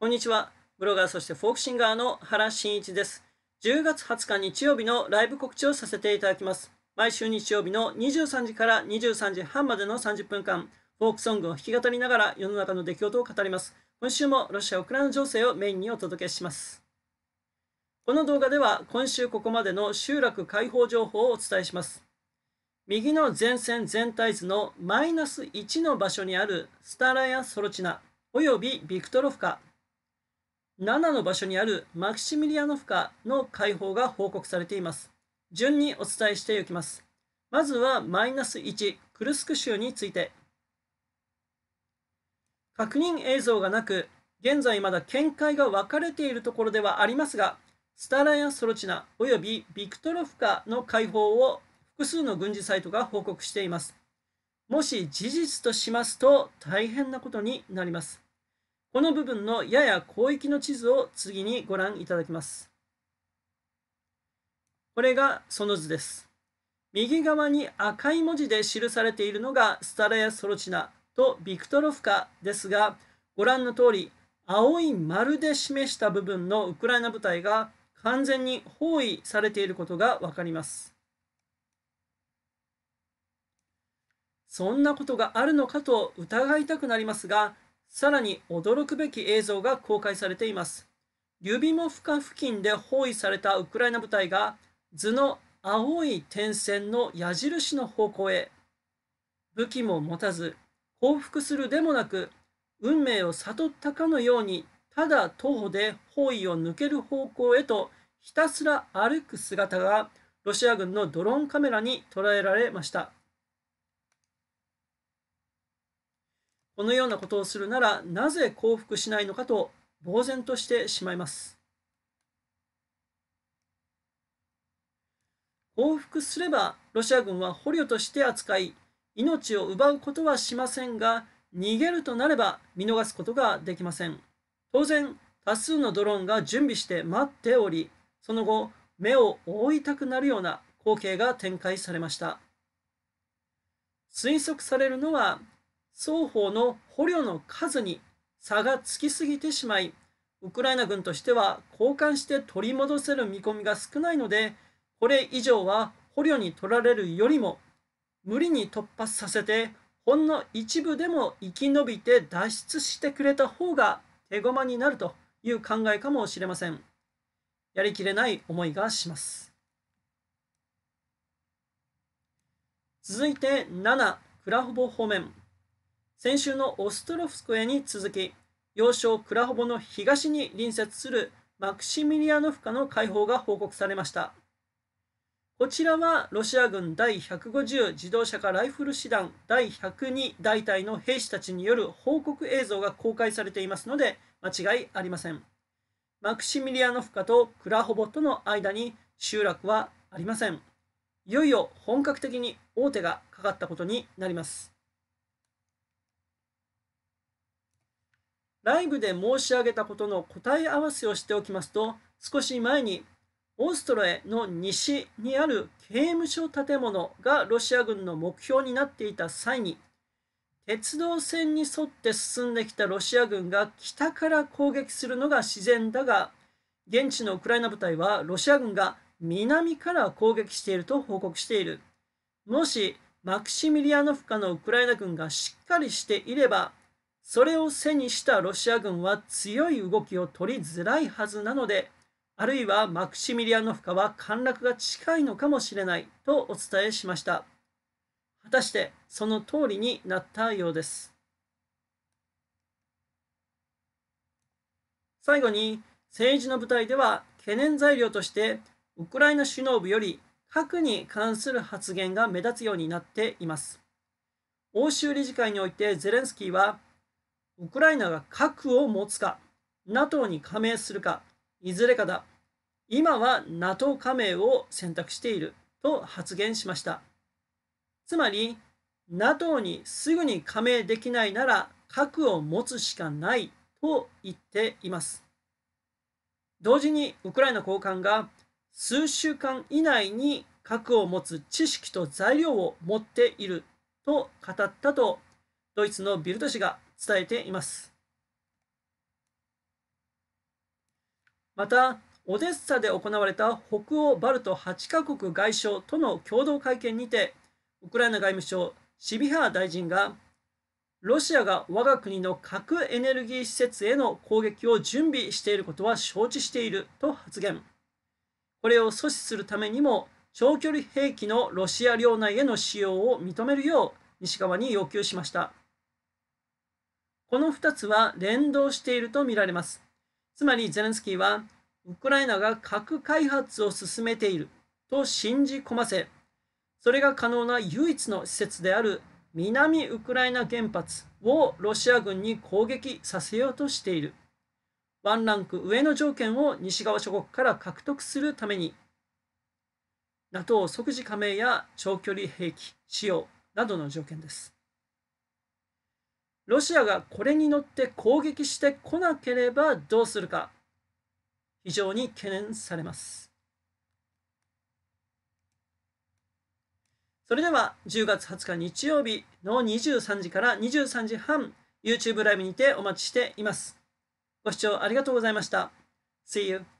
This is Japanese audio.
こんにちは。ブロガーそしてフォークシンガーの原真一です。10月20日日曜日のライブ告知をさせていただきます。毎週日曜日の23時から23時半までの30分間、フォークソングを弾き語りながら世の中の出来事を語ります。今週もロシア・ウクライナ情勢をメインにお届けします。この動画では今週ここまでの集落解放情報をお伝えします。右の前線全体図のマイナス1の場所にあるスターラやソロチナ及びビクトロフカ7の場所にあるマクシミリアノフカの解放が報告されています。順にお伝えしておきます。まずはマイナス1、クルスク州について。確認映像がなく、現在まだ見解が分かれているところではありますが、スタラやソロチナ及びビクトロフカの解放を複数の軍事サイトが報告しています。もし事実としますと大変なことになります。この部分のやや広域の地図を次にご覧いただきます。これがその図です。右側に赤い文字で記されているのがスタラヤ・ソロチナとビクトロフカですが、ご覧の通り、青い丸で示した部分のウクライナ部隊が完全に包囲されていることが分かります。そんなことがあるのかと疑いたくなりますが、さらに驚くべき映像が公開されています。リュビモフカ付近で包囲されたウクライナ部隊が図の青い点線の矢印の方向へ武器も持たず降伏するでもなく運命を悟ったかのようにただ徒歩で包囲を抜ける方向へとひたすら歩く姿がロシア軍のドローンカメラに捉えられました。このようなことをするならなぜ降伏しないのかと呆然としてしまいます。降伏すればロシア軍は捕虜として扱い命を奪うことはしませんが逃げるとなれば見逃すことができません当然多数のドローンが準備して待っておりその後目を覆いたくなるような光景が展開されました推測されるのは双方の捕虜の数に差がつきすぎてしまいウクライナ軍としては交換して取り戻せる見込みが少ないのでこれ以上は捕虜に取られるよりも無理に突破させてほんの一部でも生き延びて脱出してくれた方が手駒になるという考えかもしれませんやりきれない思いがします続いて7クラフボ方面先週のオストロフスクヤに続き、要衝クラホボの東に隣接するマクシミリアノフカの解放が報告されました。こちらはロシア軍第150自動車化ライフル師団第102大隊の兵士たちによる報告映像が公開されていますので間違いありません。マクシミリアノフカとクラホボとの間に集落はありません。いよいよ本格的に大手がかかったことになります。ライブで申し上げたことの答え合わせをしておきますと、少し前にオーストラリアの西にある刑務所建物がロシア軍の目標になっていた際に、鉄道線に沿って進んできたロシア軍が北から攻撃するのが自然だが、現地のウクライナ部隊はロシア軍が南から攻撃していると報告している。もしマクシミリアノフカのウクライナ軍がしっかりしていれば、それを背にしたロシア軍は強い動きを取りづらいはずなので、あるいはマクシミリアノフカは陥落が近いのかもしれないとお伝えしました。果たしてその通りになったようです。最後に政治の舞台では懸念材料としてウクライナ首脳部より核に関する発言が目立つようになっています。欧州理事会においてゼレンスキーはウクライナが核を持つか、NATO に加盟するか、いずれかだ。今は NATO 加盟を選択していると発言しました。つまり、NATO にすぐに加盟できないなら核を持つしかないと言っています。同時にウクライナ高官が数週間以内に核を持つ知識と材料を持っていると語ったとドイツのビルト氏が伝えています。また、オデッサで行われた北欧バルト8カ国外相との共同会見にて、ウクライナ外務省シビハー大臣が、ロシアが我が国の核エネルギー施設への攻撃を準備していることは承知していると発言。これを阻止するためにも、長距離兵器のロシア領内への使用を認めるよう西側に要求しました。この2つは連動しているとみられます。つまりゼレンスキーは、ウクライナが核開発を進めていると信じ込ませ、それが可能な唯一の施設である南ウクライナ原発をロシア軍に攻撃させようとしている。ワンランク上の条件を西側諸国から獲得するために、NATO 即時加盟や長距離兵器使用などの条件です。ロシアがこれに乗って攻撃してこなければどうするか、非常に懸念されます。それでは10月20日日曜日の23時から23時半 YouTube ライブにてお待ちしています。ご視聴ありがとうございました。See you!